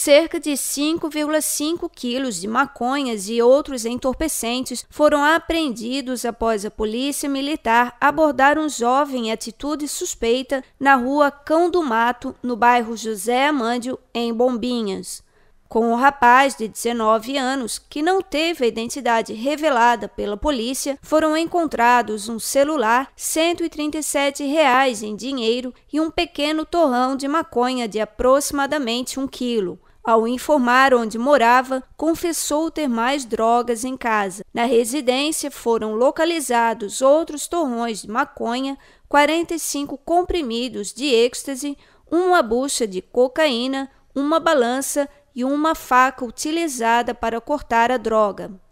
cerca de 5,5 quilos de maconhas e outros entorpecentes foram apreendidos após a polícia militar abordar um jovem em atitude suspeita na rua Cão do Mato, no bairro José Amândio, em Bombinhas. Com o rapaz de 19 anos, que não teve a identidade revelada pela polícia, foram encontrados um celular, R$ 137 reais em dinheiro e um pequeno torrão de maconha de aproximadamente um quilo. Ao informar onde morava, confessou ter mais drogas em casa. Na residência foram localizados outros torrões de maconha, 45 comprimidos de êxtase, uma bucha de cocaína, uma balança e uma faca utilizada para cortar a droga.